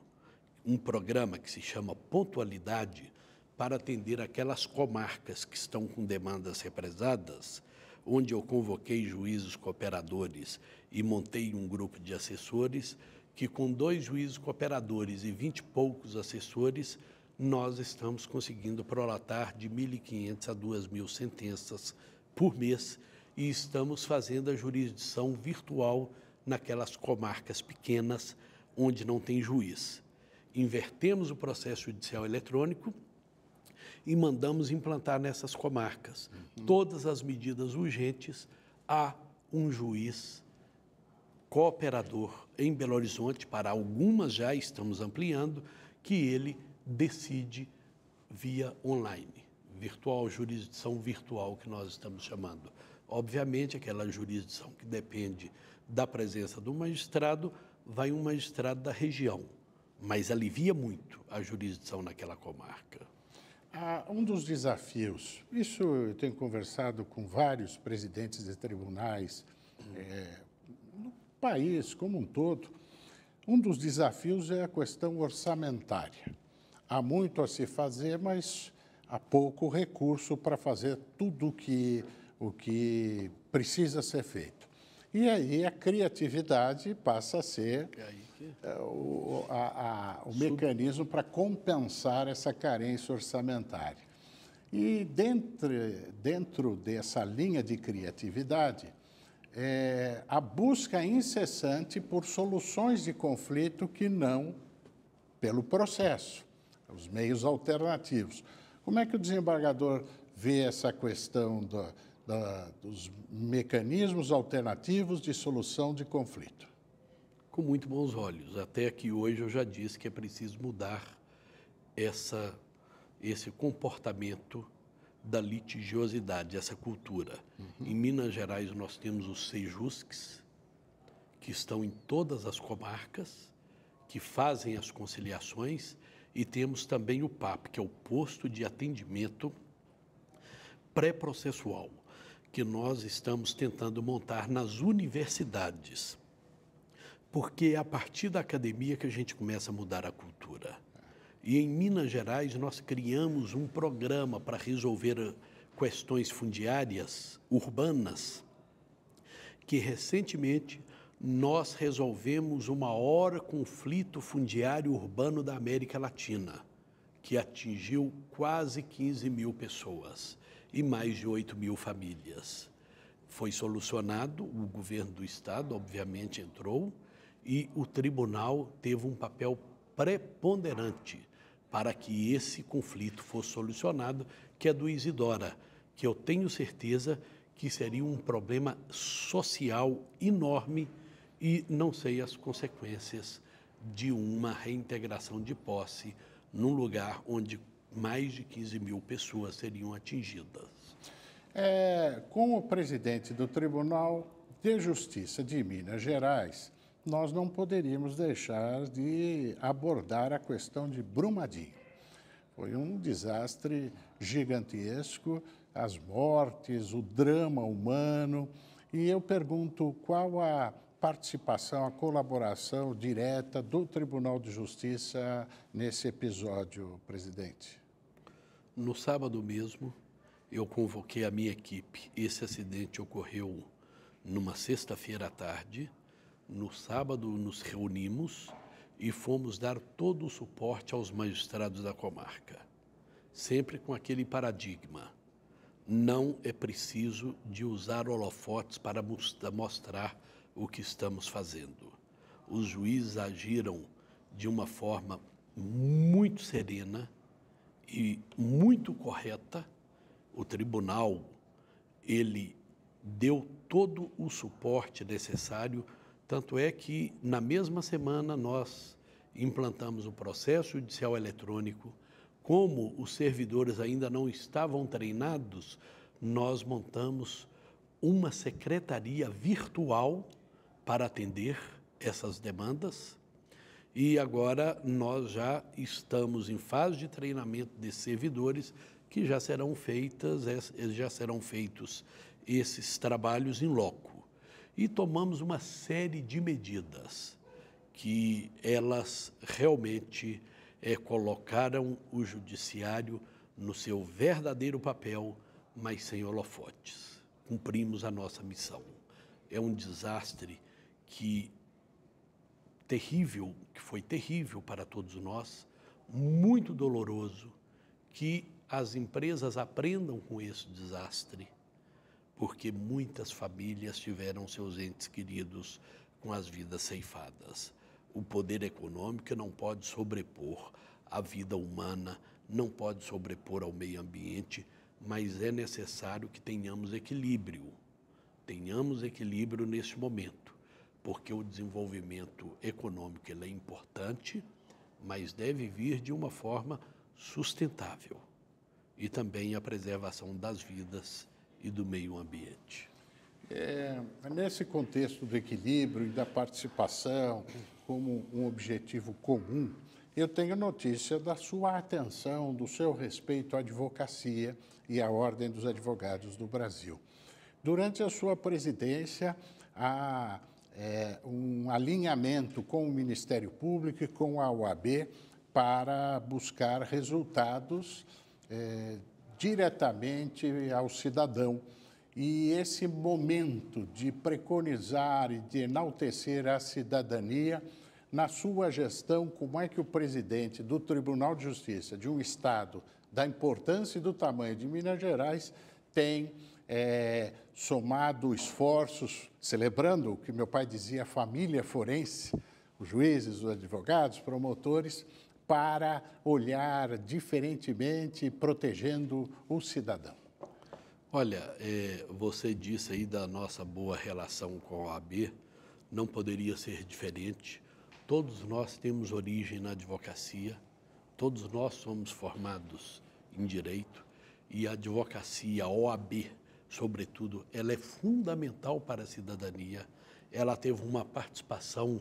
um programa que se chama Pontualidade, para atender aquelas comarcas que estão com demandas represadas, onde eu convoquei juízes cooperadores e montei um grupo de assessores que com dois juízes cooperadores e vinte e poucos assessores, nós estamos conseguindo prolatar de 1.500 a 2.000 sentenças por mês e estamos fazendo a jurisdição virtual naquelas comarcas pequenas onde não tem juiz. Invertemos o processo judicial eletrônico e mandamos implantar nessas comarcas uhum. todas as medidas urgentes a um juiz cooperador em Belo Horizonte, para algumas já estamos ampliando, que ele decide via online, virtual, jurisdição virtual que nós estamos chamando. Obviamente, aquela jurisdição que depende da presença do magistrado, vai um magistrado da região, mas alivia muito a jurisdição naquela comarca. Ah, um dos desafios, isso eu tenho conversado com vários presidentes de tribunais, é, país como um todo, um dos desafios é a questão orçamentária. Há muito a se fazer, mas há pouco recurso para fazer tudo que, o que precisa ser feito. E aí a criatividade passa a ser é eh, o, a, a, o mecanismo para compensar essa carência orçamentária. E dentro, dentro dessa linha de criatividade, é, a busca incessante por soluções de conflito que não pelo processo, os meios alternativos. Como é que o desembargador vê essa questão da, da, dos mecanismos alternativos de solução de conflito? Com muito bons olhos. Até que hoje eu já disse que é preciso mudar essa, esse comportamento da litigiosidade, essa cultura. Uhum. Em Minas Gerais, nós temos os sejusques, que estão em todas as comarcas, que fazem as conciliações, e temos também o PAP, que é o Posto de Atendimento Pré-Processual, que nós estamos tentando montar nas universidades. Porque é a partir da academia que a gente começa a mudar a cultura e em Minas Gerais, nós criamos um programa para resolver eh, questões fundiárias urbanas, que recentemente nós resolvemos o maior conflito fundiário urbano da América Latina, que atingiu quase 15 mil pessoas e mais de 8 mil famílias. Foi solucionado, o governo do estado, obviamente, entrou e o tribunal teve um papel preponderante para que esse conflito fosse solucionado, que é do Isidora, que eu tenho certeza que seria um problema social enorme e não sei as consequências de uma reintegração de posse num lugar onde mais de 15 mil pessoas seriam atingidas. É, com o presidente do Tribunal de Justiça de Minas Gerais, nós não poderíamos deixar de abordar a questão de Brumadinho. Foi um desastre gigantesco, as mortes, o drama humano. E eu pergunto qual a participação, a colaboração direta do Tribunal de Justiça nesse episódio, presidente? No sábado mesmo, eu convoquei a minha equipe. Esse acidente ocorreu numa sexta-feira à tarde no sábado, nos reunimos e fomos dar todo o suporte aos magistrados da comarca, sempre com aquele paradigma: não é preciso de usar holofotes para mostrar o que estamos fazendo. Os juízes agiram de uma forma muito serena e muito correta. O tribunal ele deu todo o suporte necessário tanto é que, na mesma semana, nós implantamos o processo judicial eletrônico. Como os servidores ainda não estavam treinados, nós montamos uma secretaria virtual para atender essas demandas. E agora nós já estamos em fase de treinamento de servidores que já serão feitas, já serão feitos esses trabalhos em loco e tomamos uma série de medidas que elas realmente é, colocaram o judiciário no seu verdadeiro papel, mas sem holofotes. Cumprimos a nossa missão. É um desastre que terrível, que foi terrível para todos nós, muito doloroso, que as empresas aprendam com esse desastre porque muitas famílias tiveram seus entes queridos com as vidas ceifadas. O poder econômico não pode sobrepor à vida humana, não pode sobrepor ao meio ambiente, mas é necessário que tenhamos equilíbrio. Tenhamos equilíbrio neste momento, porque o desenvolvimento econômico é importante, mas deve vir de uma forma sustentável e também a preservação das vidas e do meio ambiente. É, nesse contexto do equilíbrio e da participação como um objetivo comum, eu tenho notícia da sua atenção, do seu respeito à advocacia e à Ordem dos Advogados do Brasil. Durante a sua presidência, há é, um alinhamento com o Ministério Público e com a OAB para buscar resultados é, diretamente ao cidadão. E esse momento de preconizar e de enaltecer a cidadania, na sua gestão, como é que o presidente do Tribunal de Justiça de um Estado da importância e do tamanho de Minas Gerais tem é, somado esforços, celebrando o que meu pai dizia, a família forense, os juízes, os advogados, promotores, para olhar diferentemente, protegendo o cidadão? Olha, é, você disse aí da nossa boa relação com a OAB, não poderia ser diferente. Todos nós temos origem na advocacia, todos nós somos formados em direito e a advocacia, a OAB, sobretudo, ela é fundamental para a cidadania. Ela teve uma participação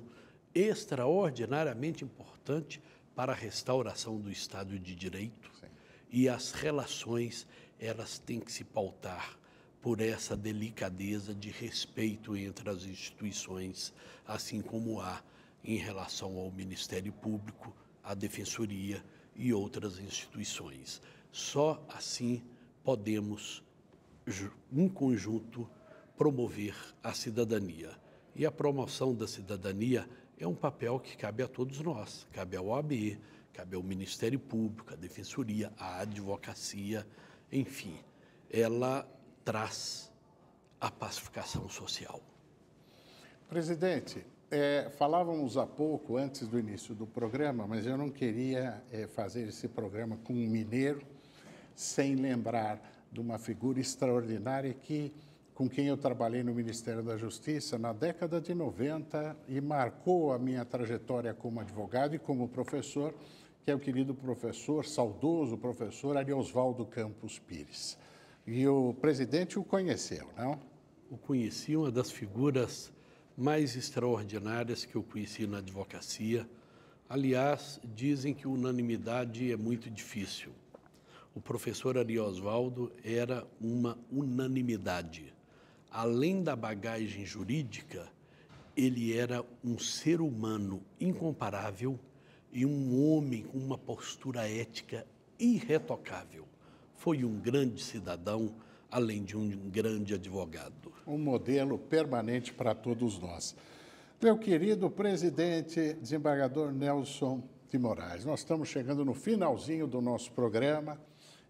extraordinariamente importante para a restauração do Estado de Direito Sim. e as relações elas têm que se pautar por essa delicadeza de respeito entre as instituições, assim como há em relação ao Ministério Público, à Defensoria e outras instituições. Só assim podemos, em conjunto, promover a cidadania. E a promoção da cidadania é um papel que cabe a todos nós, cabe ao OAB, cabe ao Ministério Público, à Defensoria, à Advocacia, enfim. Ela traz a pacificação social. Presidente, é, falávamos há pouco, antes do início do programa, mas eu não queria é, fazer esse programa com um mineiro sem lembrar de uma figura extraordinária que com quem eu trabalhei no Ministério da Justiça na década de 90 e marcou a minha trajetória como advogado e como professor, que é o querido professor, saudoso professor Ariosvaldo Campos Pires. E o presidente o conheceu, não? O conheci, uma das figuras mais extraordinárias que eu conheci na advocacia. Aliás, dizem que unanimidade é muito difícil. O professor Ari Osvaldo era uma unanimidade além da bagagem jurídica, ele era um ser humano incomparável e um homem com uma postura ética irretocável. Foi um grande cidadão, além de um grande advogado. Um modelo permanente para todos nós. Meu querido presidente, desembargador Nelson de Moraes, nós estamos chegando no finalzinho do nosso programa.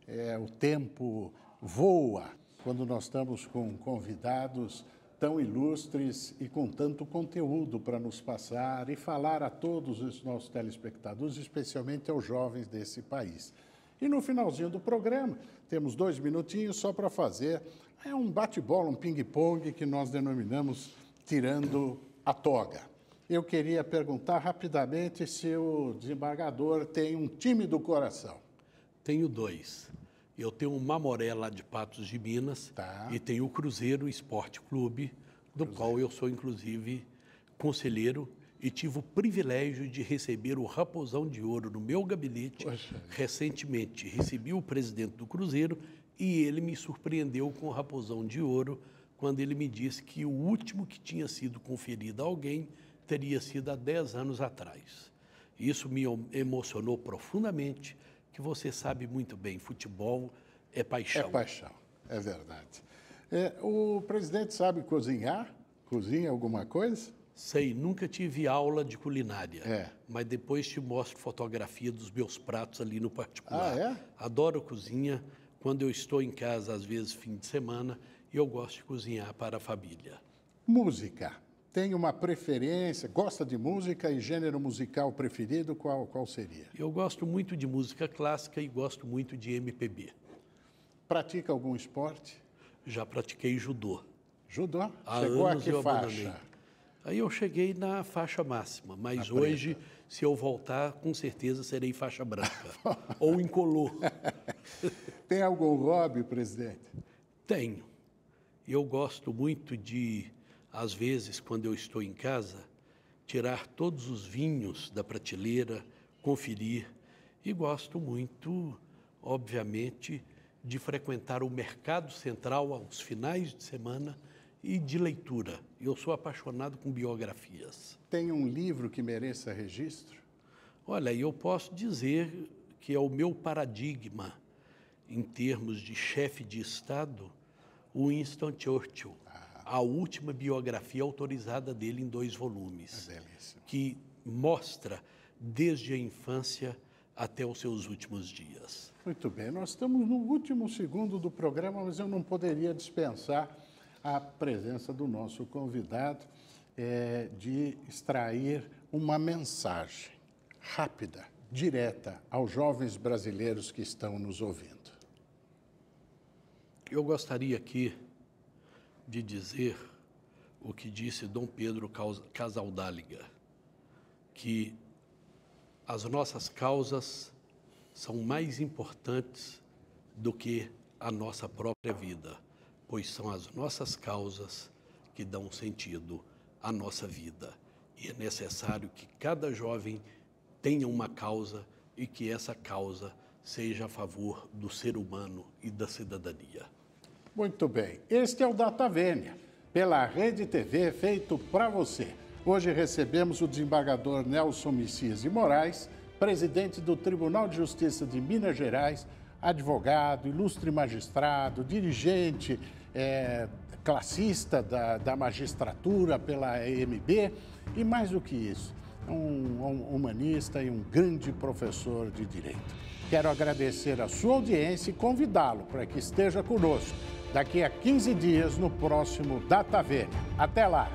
É, o tempo voa quando nós estamos com convidados tão ilustres e com tanto conteúdo para nos passar e falar a todos os nossos telespectadores, especialmente aos jovens desse país. E no finalzinho do programa, temos dois minutinhos só para fazer é um bate-bola, um ping-pong que nós denominamos tirando a toga. Eu queria perguntar rapidamente se o desembargador tem um time do coração. Tenho dois eu tenho o Mamoré lá de Patos de Minas tá. e tenho o Cruzeiro Esporte Clube, do Cruzeiro. qual eu sou, inclusive, conselheiro e tive o privilégio de receber o Raposão de Ouro no meu gabinete Poxa. recentemente. Recebi o presidente do Cruzeiro e ele me surpreendeu com o Raposão de Ouro quando ele me disse que o último que tinha sido conferido a alguém teria sido há 10 anos atrás. Isso me emocionou profundamente que você sabe muito bem, futebol é, é paixão. É paixão, é verdade. É, o presidente sabe cozinhar? Cozinha alguma coisa? Sei, nunca tive aula de culinária. É. Mas depois te mostro fotografia dos meus pratos ali no particular. Ah, é? Adoro cozinha. Quando eu estou em casa, às vezes fim de semana, eu gosto de cozinhar para a família. Música tem uma preferência, gosta de música e gênero musical preferido, qual, qual seria? Eu gosto muito de música clássica e gosto muito de MPB. Pratica algum esporte? Já pratiquei judô. Judô? Há Chegou a que faixa? Abandonei. Aí eu cheguei na faixa máxima, mas na hoje, preta. se eu voltar, com certeza serei faixa branca ou incolor. Tem algum hobby, presidente? Tenho. Eu gosto muito de às vezes, quando eu estou em casa, tirar todos os vinhos da prateleira, conferir. E gosto muito, obviamente, de frequentar o mercado central aos finais de semana e de leitura. Eu sou apaixonado com biografias. Tem um livro que mereça registro? Olha, eu posso dizer que é o meu paradigma em termos de chefe de Estado, o Winston Churchill a última biografia autorizada dele em dois volumes, é que mostra desde a infância até os seus últimos dias. Muito bem, nós estamos no último segundo do programa, mas eu não poderia dispensar a presença do nosso convidado é, de extrair uma mensagem rápida, direta aos jovens brasileiros que estão nos ouvindo. Eu gostaria aqui de dizer o que disse Dom Pedro Casaldáliga, que as nossas causas são mais importantes do que a nossa própria vida, pois são as nossas causas que dão sentido à nossa vida. E é necessário que cada jovem tenha uma causa e que essa causa seja a favor do ser humano e da cidadania. Muito bem, este é o Data Vênia, pela Rede TV feito para você. Hoje recebemos o desembargador Nelson Messias de Moraes, presidente do Tribunal de Justiça de Minas Gerais, advogado, ilustre magistrado, dirigente, é, classista da, da magistratura pela EMB e mais do que isso, um, um humanista e um grande professor de direito. Quero agradecer a sua audiência e convidá-lo para que esteja conosco daqui a 15 dias no próximo Data V. Até lá!